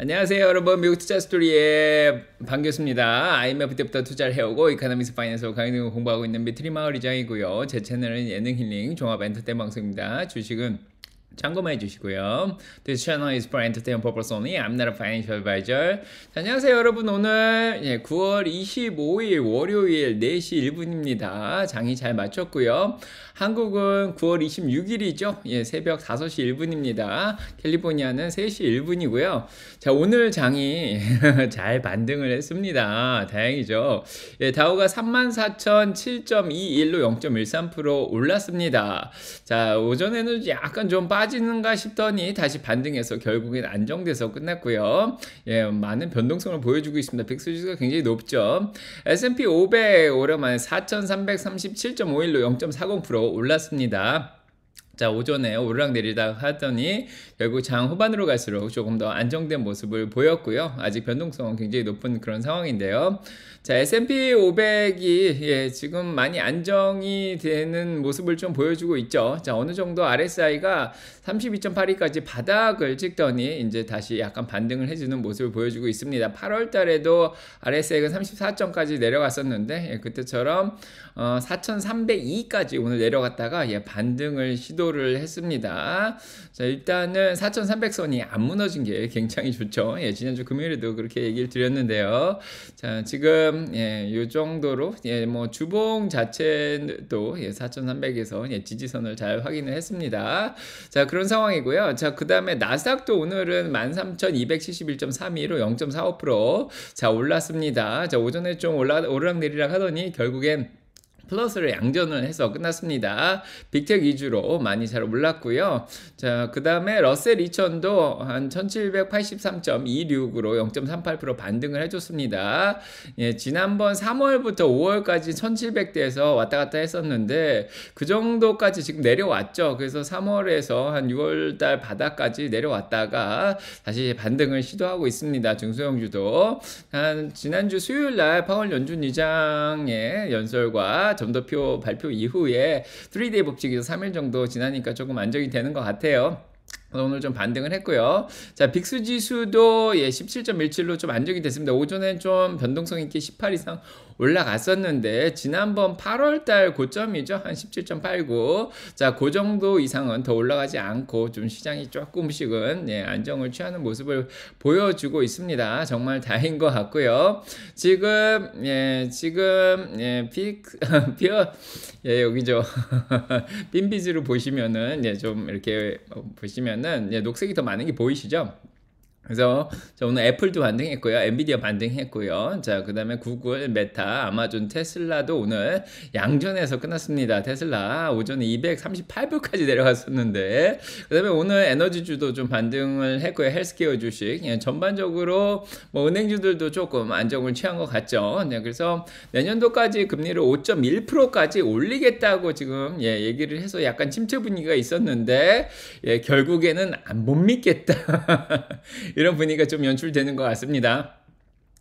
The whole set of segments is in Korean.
안녕하세요 여러분 미국 투자 스토리에 반갑습니다. IMF 때부터 투자를 해오고 이카노미스 파이낸스로 강의 등을 공부하고 있는 미트리 마을 이장이고요. 제 채널은 예능 힐링 종합 엔터테인 방송입니다. 주식은 참고만 해주시고요. This channel is for entertainment purpose only. I'm not a financial advisor. 자, 안녕하세요, 여러분. 오늘 예, 9월 25일 월요일 4시 1분입니다. 장이 잘 맞췄고요. 한국은 9월 26일이죠. 예, 새벽 5시 1분입니다. 캘리포니아는 3시 1분이고요. 자, 오늘 장이 잘 반등을 했습니다. 다행이죠. 예, 다우가 34,007.21로 0.13% 올랐습니다. 자, 오전에는 약간 좀 빠지 빠지는가 싶더니 다시 반등해서 결국엔 안정돼서 끝났고요. 예, 많은 변동성을 보여주고 있습니다. 백수지수가 굉장히 높죠. S&P 500 오랜만에 4,337.51로 0.40% 올랐습니다. 자 오전에 오르락 내리락 하더니 결국 장 후반으로 갈수록 조금 더 안정된 모습을 보였고요. 아직 변동성은 굉장히 높은 그런 상황인데요. 자 S&P 500이 예, 지금 많이 안정이 되는 모습을 좀 보여주고 있죠. 자 어느 정도 RSI가 32.82까지 바닥을 찍더니 이제 다시 약간 반등을 해주는 모습을 보여주고 있습니다. 8월달에도 RSI가 34점까지 내려갔었는데 예, 그때처럼 어, 4,302까지 오늘 내려갔다가 예, 반등을 시도 시도를 했습니다. 자, 일단은 4,300선이 안 무너진 게 굉장히 좋죠. 예, 지난주 금요일에도 그렇게 얘기를 드렸는데요. 자, 지금 예, 요 정도로 예, 뭐 주봉 자체도 예, 4,300에서 예, 지지선을 잘 확인을 했습니다. 자, 그런 상황이고요. 자, 그다음에 나스닥도 오늘은 1 3 2 7 1 3 2로0.45% 자, 올랐습니다. 자, 오전에 좀 올라 오르락내리락 하더니 결국엔 플러스를 양전을 해서 끝났습니다. 빅텍 위주로 많이 잘 올랐고요. 자, 그 다음에 러셀 2000도 한 1783.26으로 0.38% 반등을 해줬습니다. 예, 지난번 3월부터 5월까지 1700대에서 왔다 갔다 했었는데 그 정도까지 지금 내려왔죠. 그래서 3월에서 한 6월달 바닥까지 내려왔다가 다시 반등을 시도하고 있습니다. 중소형주도 한 지난주 수요일날 파월 연준 이장의 연설과 점도표 발표 이후에 3데이 법칙이 3일 정도 지나니까 조금 안정이 되는 것 같아요. 오늘 좀 반등을 했고요. 자, 빅스 지수도 예, 17.17로 좀 안정이 됐습니다. 오전엔 좀 변동성 있게 18 이상 올라갔었는데 지난번 8월달 고점이죠 한 17.89. 자그 정도 이상은 더 올라가지 않고 좀 시장이 조금씩은 예, 안정을 취하는 모습을 보여주고 있습니다. 정말 다행인 것 같고요. 지금 예 지금 예 픽, 피어 예 여기죠 빈비즈로 보시면은 예 좀 이렇게 보시면은 예, 녹색이 더 많은 게 보이시죠? 그래서 오늘 애플도 반등했고요. 엔비디아 반등했고요. 자, 그다음에 구글, 메타, 아마존, 테슬라도 오늘 양전에서 끝났습니다. 테슬라 오전에 238불까지 내려갔었는데 그다음에 오늘 에너지주도 좀 반등을 했고요. 헬스케어 주식. 그 전반적으로 뭐 은행주들도 조금 안정을 취한 것 같죠. 네, 그래서 내년도까지 금리를 5.1%까지 올리겠다고 지금 예, 얘기를 해서 약간 침체 분위기가 있었는데 예, 결국에는 못 믿겠다. 이런 분위기가 좀 연출되는 것 같습니다.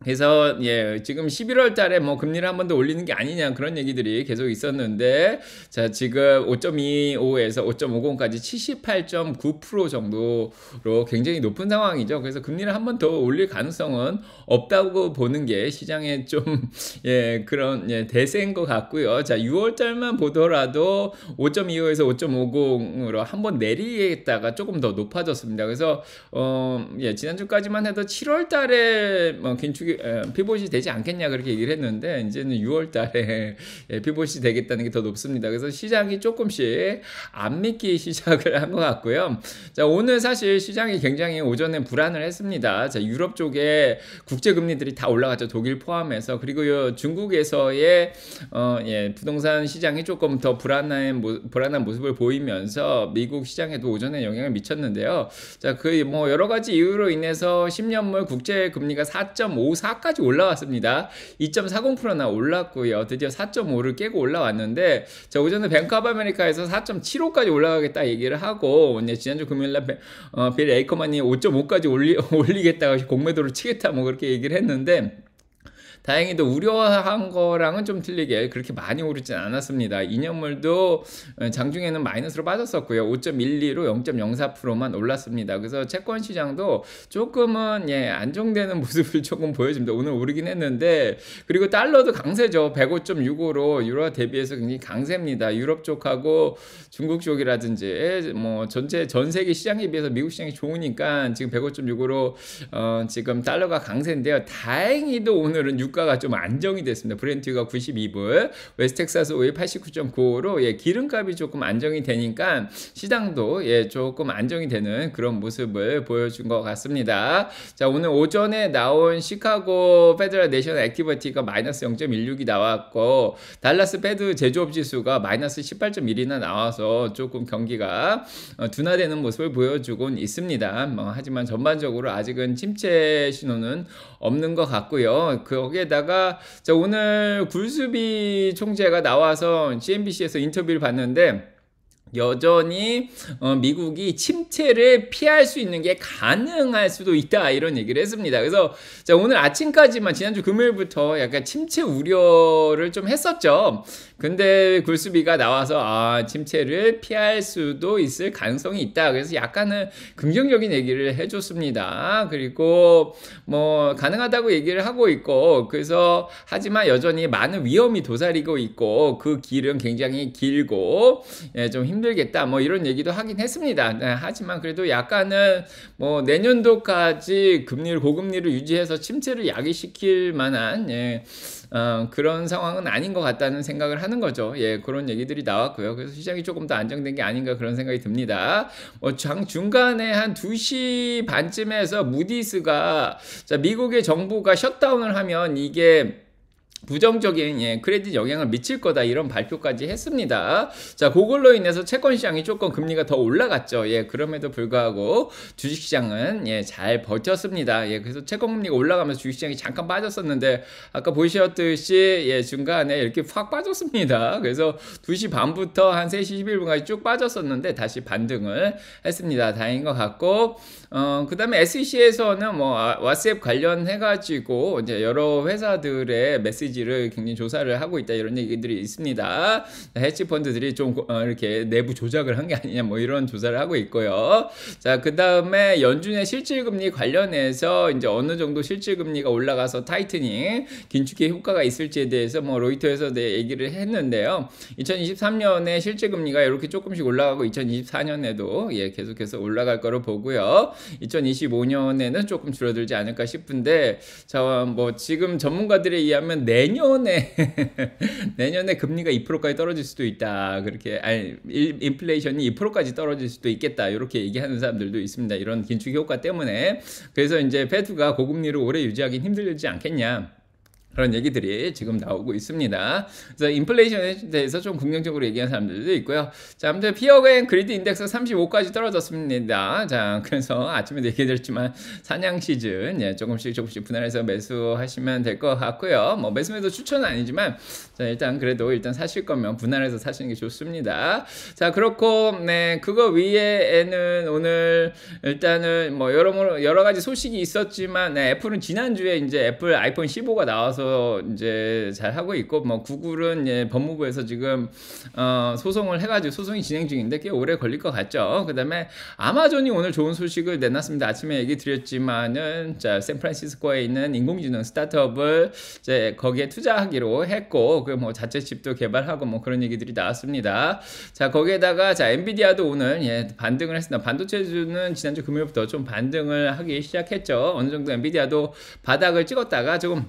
그래서 예 지금 11월 달에 뭐 금리를 한 번 더 올리는 게 아니냐 그런 얘기들이 계속 있었는데 자 지금 5.25에서 5.50까지 78.9% 정도로 굉장히 높은 상황이죠. 그래서 금리를 한 번 더 올릴 가능성은 없다고 보는 게 시장의 좀예 그런 예 대세인 것 같고요. 자 6월 달만 보더라도 5.25에서 5.50으로 한 번 내리겠다가 조금 더 높아졌습니다. 그래서 어예 지난주까지만 해도 7월 달에 뭐 긴축 피봇이 되지 않겠냐 그렇게 얘기를 했는데 이제는 6월달에 예, 피봇이 되겠다는 게 더 높습니다. 그래서 시장이 조금씩 안 믿기 시작을 한 것 같고요. 자 오늘 사실 시장이 굉장히 오전에 불안을 했습니다. 자 유럽 쪽에 국제 금리들이 다 올라갔죠. 독일 포함해서 그리고 중국에서의 어, 예, 부동산 시장이 조금 더 불안한 불안한 모습을 보이면서 미국 시장에도 오전에 영향을 미쳤는데요. 자 그 뭐 여러 가지 이유로 인해서 10년물 국제 금리가 4.5 4까지 올라왔습니다. 2.40%나 올랐고요. 드디어 4.5를 깨고 올라왔는데 자 오전에 뱅크 오브 아메리카에서 4.75까지 올라가겠다 얘기를 하고 이제 지난주 금요일날 어, 빌 에이커만이 5.5까지 올리, 올리겠다 공매도를 치겠다 뭐 그렇게 얘기를 했는데 다행히도 우려한 거랑은 좀 틀리게 그렇게 많이 오르진 않았습니다. 이년물도 어, 장중에는 마이너스로 빠졌었고요. 5.12로 0.04%만 올랐습니다. 그래서 채권 시장도 조금은 예, 안정되는 모습을 조금 보여줍니다. 오늘 오르긴 했는데 그리고 달러도 강세죠. 105.65로 유로와 대비해서 굉장히 강세입니다. 유럽 쪽하고 중국 쪽이라든지 뭐 전체 전 세계 시장에 비해서 미국 시장이 좋으니까 지금 105.65로 어, 지금 달러가 강세인데요. 다행히도 오늘은 유가가 좀 안정이 됐습니다. 브랜트유가 92불, 웨스텍사스 오일 89.95로 예, 기름값이 조금 안정이 되니까 시장도 예, 조금 안정이 되는 그런 모습을 보여준 것 같습니다. 자, 오늘 오전에 나온 시카고 페드럴 내셔널 액티버티가 마이너스 0.16이 나왔고 달라스 페드 제조업 지수가 마이너스 18.1이나 나와서 조금 경기가 어, 둔화되는 모습을 보여주곤 있습니다. 뭐, 하지만 전반적으로 아직은 침체 신호는 없는 것 같고요. 그 거기에다가 자, 오늘 굴수비 총재가 나와서 CNBC에서 인터뷰를 봤는데 여전히 어, 미국이 침체를 피할 수 있는 게 가능할 수도 있다 이런 얘기를 했습니다. 그래서 자, 오늘 아침까지만 지난주 금요일부터 약간 침체 우려를 좀 했었죠. 근데 굴수비가 나와서 아 침체를 피할 수도 있을 가능성이 있다. 그래서 약간은 긍정적인 얘기를 해줬습니다. 그리고 뭐 가능하다고 얘기를 하고 있고 그래서 하지만 여전히 많은 위험이 도사리고 있고 그 길은 굉장히 길고 예, 좀 힘. 힘들겠다 뭐 이런 얘기도 하긴 했습니다. 네, 하지만 그래도 약간은 뭐 내년도까지 금리를 고금리를 유지해서 침체를 야기시킬 만한 예, 어, 그런 상황은 아닌 것 같다는 생각을 하는 거죠. 예, 그런 얘기들이 나왔고요. 그래서 시장이 조금 더 안정된 게 아닌가 그런 생각이 듭니다. 뭐 중간에 한 2시 반쯤에서 무디스가 자, 미국의 정부가 셧다운을 하면 이게 부정적인 예, 크레딧 영향을 미칠 거다 이런 발표까지 했습니다. 자, 그걸로 인해서 채권 시장이 조금 금리가 더 올라갔죠. 예, 그럼에도 불구하고 주식 시장은 예, 잘 버텼습니다. 예, 그래서 채권 금리가 올라가면서 주식 시장이 잠깐 빠졌었는데 아까 보셨듯이 예, 중간에 이렇게 확 빠졌습니다. 그래서 2시 반부터 한 3시 11분까지 쭉 빠졌었는데 다시 반등을 했습니다. 다행인 것 같고 어, 그다음에 SEC에서는 뭐 아, 왓스앱 관련해 가지고 이제 여러 회사들의 메시지 있는지를 굉장히 조사를 하고 있다 이런 얘기들이 있습니다. 해치 펀드들이 좀 어, 이렇게 내부 조작을 한 게 아니냐 뭐 이런 조사를 하고 있고요. 자, 그다음에 연준의 실질 금리 관련해서 이제 어느 정도 실질 금리가 올라가서 타이트닝 긴축의 효과가 있을지에 대해서 뭐 로이터에서 내 얘기를 했는데요. 2023년에 실질 금리가 이렇게 조금씩 올라가고 2024년에도 예, 계속해서 올라갈 거로 보고요. 2025년에는 조금 줄어들지 않을까 싶은데 자, 뭐 지금 전문가들에 의하면 내 네 내년에 내년에 금리가 2%까지 떨어질 수도 있다. 그렇게 아니 인플레이션이 2%까지 떨어질 수도 있겠다. 이렇게 얘기하는 사람들도 있습니다. 이런 긴축 효과 때문에 그래서 이제 페드가 고금리를 오래 유지하기 힘들지 않겠냐. 그런 얘기들이 지금 나오고 있습니다. 그래서 인플레이션에 대해서 좀 긍정적으로 얘기하는 사람들도 있고요. 자, 아무튼 피어앤 그리드 인덱스 35까지 떨어졌습니다. 자, 그래서 아침에도 얘기드렸지만 사냥 시즌 예, 조금씩 조금씩 분할해서 매수하시면 될 것 같고요. 뭐 매수매도 추천은 아니지만 자, 일단 그래도 일단 사실 거면 분할해서 사시는 게 좋습니다. 자, 그렇고 네, 그거 위에는 오늘 일단은 뭐여러 여러 가지 소식이 있었지만 네, 애플은 지난주에 이제 애플 아이폰 15가 나와서 어, 이제 잘 하고 있고 뭐 구글은 예, 법무부에서 지금 어, 소송을 해가지고 소송이 진행 중인데 꽤 오래 걸릴 것 같죠. 그다음에 아마존이 오늘 좋은 소식을 내놨습니다. 아침에 얘기 드렸지만은 자 샌프란시스코에 있는 인공지능 스타트업을 이제 거기에 투자하기로 했고 그 뭐 자체 집도 개발하고 뭐 그런 얘기들이 나왔습니다. 자 거기에다가 자 엔비디아도 오늘 예, 반등을 했습니다. 반도체주는 지난주 금요일부터 좀 반등을 하기 시작했죠. 어느 정도 엔비디아도 바닥을 찍었다가 조금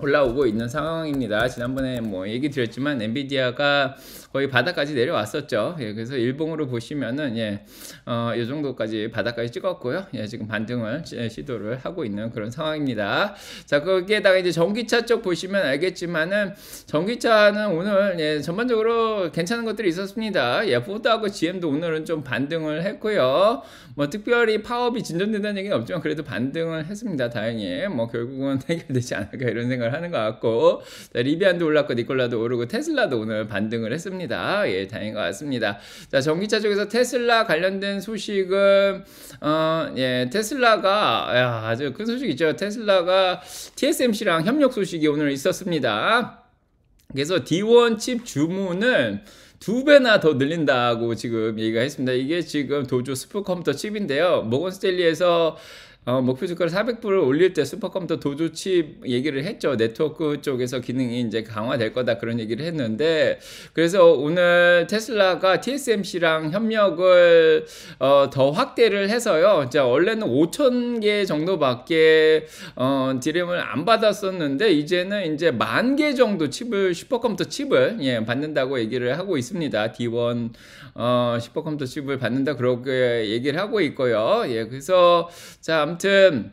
올라오고 있는 상황입니다. 지난번에 뭐 얘기 드렸지만 엔비디아가 거의 바닥까지 내려왔었죠. 예, 그래서 일봉으로 보시면은 예, 어, 요 정도까지 바닥까지 찍었고요. 예, 지금 반등을 예, 시도를 하고 있는 그런 상황입니다. 자, 거기에다가 이제 전기차 쪽 보시면 알겠지만은 전기차는 오늘 예, 전반적으로 괜찮은 것들이 있었습니다. 예, 포드하고 GM도 오늘은 좀 반등을 했고요. 뭐 특별히 파업이 진전된다는 얘기는 없지만 그래도 반등을 했습니다. 다행히 뭐 결국은 해결되지 않을까 이런 생각. 반등을 하는 것 같고 어? 자, 리비안도 올랐고 니콜라도 오르고 테슬라도 오늘 반등을 했습니다. 예, 다행인 것 같습니다. 자, 전기차 쪽에서 테슬라 관련된 소식은 어, 예, 테슬라가 야, 아주 큰 소식 있죠. 테슬라가 TSMC랑 협력 소식이 오늘 있었습니다. 그래서 D1 칩 주문은 두 배나 더 늘린다고 지금 얘기가 했습니다. 이게 지금 도조 스프 컴퓨터 칩인데요. 모건 스텔리에서 어, 목표 주가를 400불을 올릴 때 슈퍼컴퓨터 도주칩 얘기를 했죠. 네트워크 쪽에서 기능이 이제 강화될 거다 그런 얘기를 했는데 그래서 오늘 테슬라가 TSMC랑 협력을 어, 더 확대를 해서요. 자, 원래는 5천 개 정도밖에 어, 디램을 안 받았었는데 이제는 이제 만 개 정도 칩을 슈퍼컴퓨터 칩을 예, 받는다고 얘기를 하고 있습니다. D1 어, 슈퍼컴퓨터 칩을 받는다 그렇게 얘기를 하고 있고요. 예, 그래서 자, 아무튼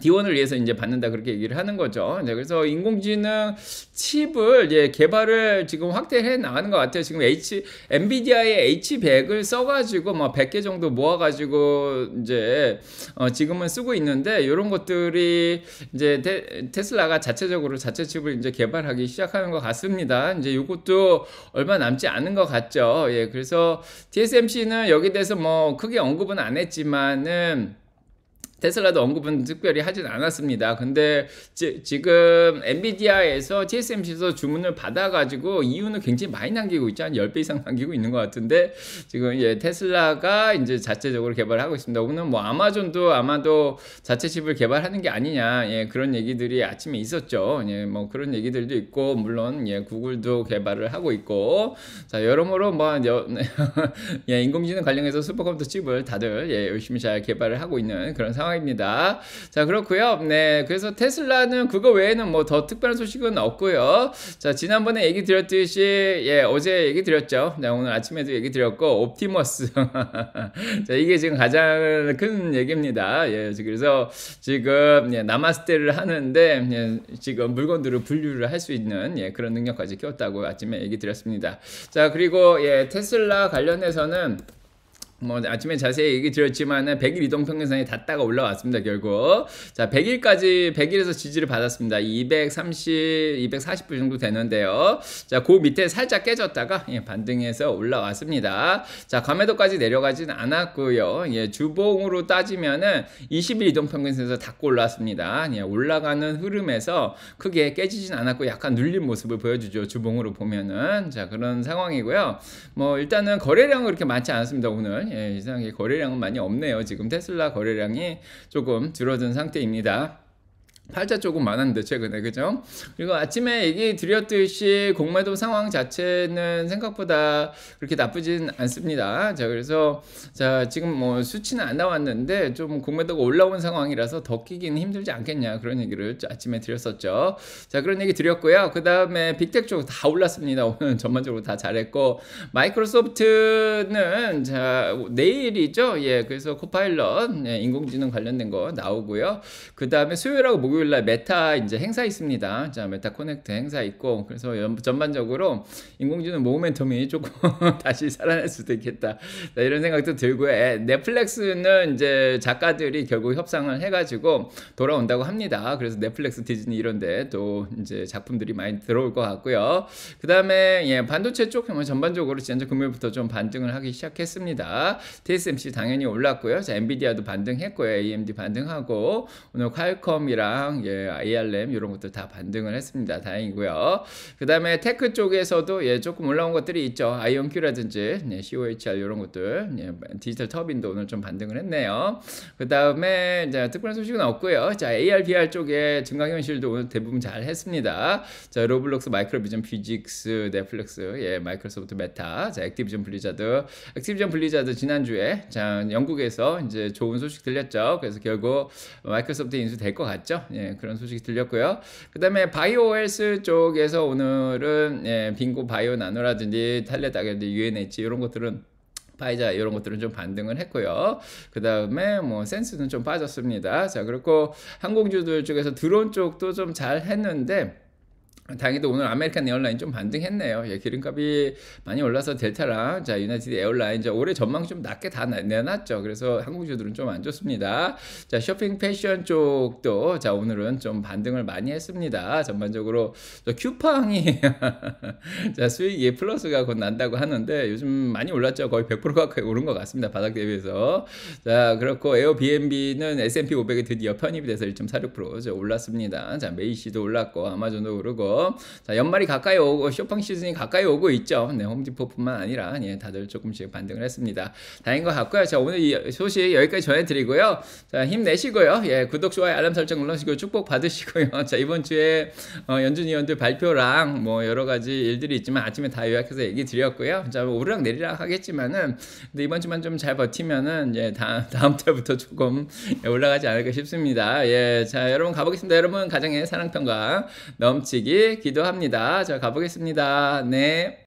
디원을 위해서 이제 받는다 그렇게 얘기를 하는 거죠. 네, 그래서 인공지능 칩을 예, 개발을 지금 확대해 나가는 것 같아요. 지금 H 엔비디아의 H100을 써가지고 뭐 100개 정도 모아가지고 이제 어, 지금은 쓰고 있는데 이런 것들이 이제 테, 슬라가 자체적으로 자체 칩을 이제 개발하기 시작하는 것 같습니다. 이제 이것도 얼마 남지 않은 것 같죠. 예, 그래서 TSMC는 여기 대해서 뭐 크게 언급은 안 했지만은 테슬라도 언급은 특별히 하진 않았습니다. 근데 지, 금 엔비디아에서 TSMC에서 주문을 받아가지고 이유는 굉장히 많이 남기고 있죠. 한 10배 이상 남기고 있는 것 같은데 지금 이제 테슬라가 이제 자체적으로 개발하고 있습니다. 오늘 뭐 아마존도 아마도 자체 칩을 개발하는 게 아니냐 예, 그런 얘기들이 아침에 있었죠. 예, 뭐 그런 얘기들도 있고 물론 예, 구글도 개발을 하고 있고 자 여러모로 뭐 여, 예, 인공지능 관련해서 슈퍼컴퓨터 칩을 다들 예, 열심히 잘 개발을 하고 있는 그런 상황. 상황입니다. 자, 그렇고요. 네, 그래서 테슬라는 그거 외에는 뭐 더 특별한 소식은 없고요. 자, 지난번에 얘기 드렸듯이 예, 어제 얘기 드렸죠. 네, 오늘 아침에도 얘기 드렸고 옵티머스. 자, 이게 지금 가장 큰 얘기입니다. 예, 그래서 지금 예, 나마스테를 하는데 예, 지금 물건들을 분류를 할 수 있는 예, 그런 능력까지 키웠다고 아침에 얘기 드렸습니다. 자, 그리고 예, 테슬라 관련해서는 뭐 아침에 자세히 얘기 드렸지만은 100일 이동 평균선이 닿다가 올라왔습니다 결국 자 100일까지 100일에서 지지를 받았습니다 230 240불 정도 되는데요 자그 밑에 살짝 깨졌다가 예, 반등해서 올라왔습니다 자 감에도까지 내려가진 않았고요 예 주봉으로 따지면은 20일 이동 평균선에서 닿고 올라왔습니다 예, 올라가는 흐름에서 크게 깨지진 않았고 약간 눌린 모습을 보여주죠 주봉으로 보면은 자 그런 상황이고요 뭐 일단은 거래량은 그렇게 많지 않습니다 오늘 예, 이상하게 거래량은 많이 없네요. 지금 테슬라 거래량이 조금 줄어든 상태입니다. 팔자 조금 많았는데 최근에 그죠? 그리고 아침에 얘기 드렸듯이 공매도 상황 자체는 생각보다 그렇게 나쁘진 않습니다. 자 그래서 자 지금 뭐 수치는 안 나왔는데 좀 공매도가 올라온 상황이라서 더 끼기는 힘들지 않겠냐 그런 얘기를 아침에 드렸었죠. 자 그런 얘기 드렸고요. 그 다음에 빅텍 쪽 다 올랐습니다. 오늘 전반적으로 다 잘했고 마이크로소프트는 자 내일이죠. 예 그래서 코파일럿 예, 인공지능 관련된 거 나오고요. 그 다음에 수요일하고 목요일 목요일 날 메타 이제 행사 있습니다. 자, 메타 코넥트 행사 있고 그래서 연, 전반적으로 인공지능 모멘텀이 조금 다시 살아날 수도 있겠다. 자, 이런 생각도 들고 에, 넷플렉스는 이제 작가들이 결국 협상을 해 가지고 돌아온다고 합니다. 그래서 넷플렉스 디즈니 이런 데또 이제 작품들이 많이 들어올 것 같고요. 그다음에 예, 반도체 쪽은 전반적으로 지난주 금요일부터 좀 반등을 하기 시작했습니다. TSMC 당연히 올랐고요. 자, 엔비디아도 반등했고요. AMD 반등하고 오늘 퀄컴이랑 시 예, ARM 이런 것들 다 반등을 했습니다. 다행이고요. 그 다음에 테크 쪽에서도 예, 조금 올라온 것들이 있죠. i 네, o 온 q 라든지 예, COHR 이런 것들, 예, 디지털 터빈도 오늘 좀 반등을 했네요. 그 다음에 특별한 소식은 없고요. 자, ARBR 쪽에 증강현실도 오늘 대부분 잘 했습니다. 자, 로블록스, 마이크로비전, 퓨직스, 넷플릭스, 예, 마이크로소프트, 메타, 자, 액티비전 블리자드, 액티비전 블리자드 지난주에 자 영국에서 이제 좋은 소식 들렸죠. 그래서 결국 마이크로소프트 인수될 것 같죠. 예, 그런 소식이 들렸고요. 그 다음에 바이오헬스 쪽에서 오늘은 예, 빙고 바이오 나노라든지 탈레다든지 UNH 이런 것들은 파이자 이런 것들은 좀 반등을 했고요. 그 다음에 뭐 센스는 좀 빠졌습니다. 자 그렇고 항공주들 쪽에서 드론 쪽도 좀 잘 했는데 다행히도 오늘 아메리칸 에어라인 좀 반등했네요. 예, 기름값이 많이 올라서 델타랑 자 유나이티드 에어라인 자 올해 전망 좀 낮게 다 내놨죠. 그래서 한국주들은 좀 안 좋습니다. 자 쇼핑 패션 쪽도 자 오늘은 좀 반등을 많이 했습니다. 전반적으로 큐팡이 자 수익 이 예, 플러스가 곧 난다고 하는데 요즘 많이 올랐죠. 거의 100% 가까이 오른 것 같습니다. 바닥 대비해서 자 그렇고 에어비앤비는 S&P 500이 드디어 편입이 돼서 1.46% 올랐습니다. 자 메이시도 올랐고 아마존도 오르고 자, 연말이 가까이 오고 쇼핑 시즌이 가까이 오고 있죠. 네, 홈디포뿐만 아니라 예, 다들 조금씩 반등을 했습니다. 다행인 것 같고요. 자, 오늘 이 소식 여기까지 전해드리고요. 자, 힘내시고요. 예, 구독, 좋아요, 알람 설정 눌러주시고 축복 받으시고요. 자, 이번 주에 어, 연준 의원들 발표랑 뭐 여러 가지 일들이 있지만 아침에 다 요약해서 얘기 드렸고요. 자, 뭐 오르락 내리락 하겠지만은 근데 이번 주만 좀 잘 버티면은 예, 다, 다음 달부터 조금 올라가지 않을까 싶습니다. 예, 자, 여러분 가보겠습니다. 여러분 가정의 사랑평가 넘치기 기도합니다. 자, 가보겠습니다. 네.